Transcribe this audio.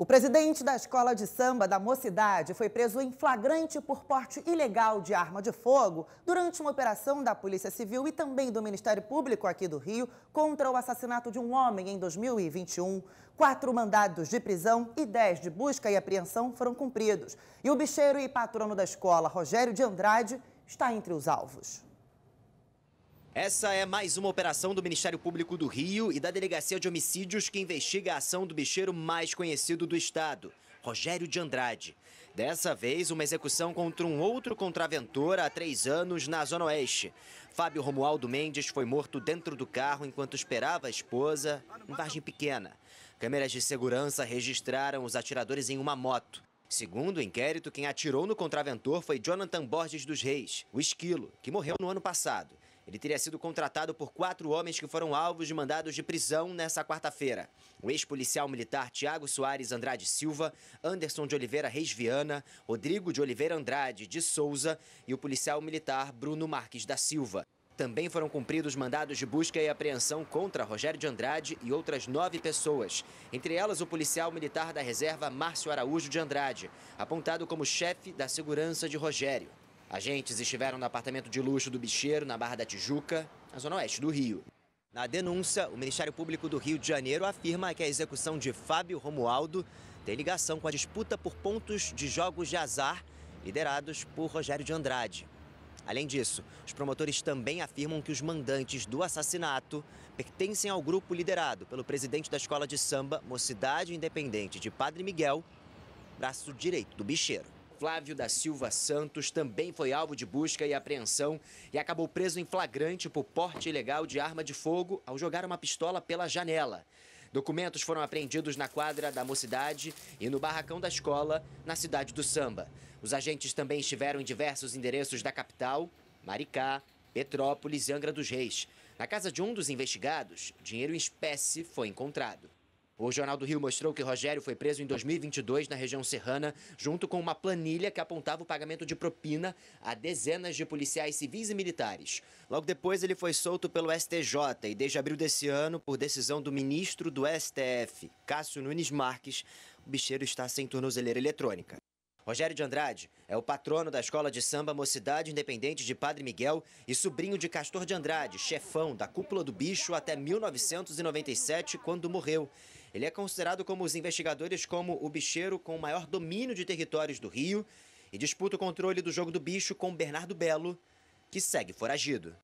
O presidente da escola de samba da Mocidade foi preso em flagrante por porte ilegal de arma de fogo durante uma operação da Polícia Civil e também do Ministério Público aqui do Rio contra o assassinato de um homem em 2021. Quatro mandados de prisão e dez de busca e apreensão foram cumpridos. E o bicheiro e patrono da escola, Rogério de Andrade, está entre os alvos. Essa é mais uma operação do Ministério Público do Rio e da Delegacia de Homicídios que investiga a ação do bicheiro mais conhecido do estado, Rogério de Andrade. Dessa vez, uma execução contra um outro contraventor há três anos na Zona Oeste. Fábio Romualdo Mendes foi morto dentro do carro enquanto esperava a esposa em Vargem Pequena. Câmeras de segurança registraram os atiradores em uma moto. Segundo o inquérito, quem atirou no contraventor foi Jonathan Borges dos Reis, o esquilo, que morreu no ano passado. Ele teria sido contratado por quatro homens que foram alvos de mandados de prisão nessa quarta-feira. O ex-policial militar Tiago Soares Andrade Silva, Anderson de Oliveira Reis Viana, Rodrigo de Oliveira Andrade de Souza e o policial militar Bruno Marques da Silva. Também foram cumpridos mandados de busca e apreensão contra Rogério de Andrade e outras nove pessoas, entre elas o policial militar da reserva Márcio Araújo de Andrade, apontado como chefe da segurança de Rogério. Agentes estiveram no apartamento de luxo do Bicheiro, na Barra da Tijuca, na zona oeste do Rio. Na denúncia, o Ministério Público do Rio de Janeiro afirma que a execução de Fábio Romualdo tem ligação com a disputa por pontos de jogos de azar liderados por Rogério de Andrade. Além disso, os promotores também afirmam que os mandantes do assassinato pertencem ao grupo liderado pelo presidente da escola de samba Mocidade Independente de Padre Miguel, braço direito do bicheiro. Flávio da Silva Santos também foi alvo de busca e apreensão e acabou preso em flagrante por porte ilegal de arma de fogo ao jogar uma pistola pela janela. Documentos foram apreendidos na quadra da mocidade e no barracão da escola, na cidade do samba. Os agentes também estiveram em diversos endereços da capital, Maricá, Petrópolis e Angra dos Reis. Na casa de um dos investigados, dinheiro em espécie foi encontrado. O Jornal do Rio mostrou que Rogério foi preso em 2022 na região serrana, junto com uma planilha que apontava o pagamento de propina a dezenas de policiais civis e militares. Logo depois, ele foi solto pelo STJ e, desde abril desse ano, por decisão do ministro do STF, Cássio Nunes Marques, o bicheiro está sem tornozeleira eletrônica. Rogério de Andrade é o patrono da Escola de Samba Mocidade Independente de Padre Miguel e sobrinho de Castor de Andrade, chefão da Cúpula do Bicho até 1997, quando morreu. Ele é considerado como os investigadores como o bicheiro com o maior domínio de territórios do Rio e disputa o controle do jogo do bicho com Bernardo Belo, que segue foragido.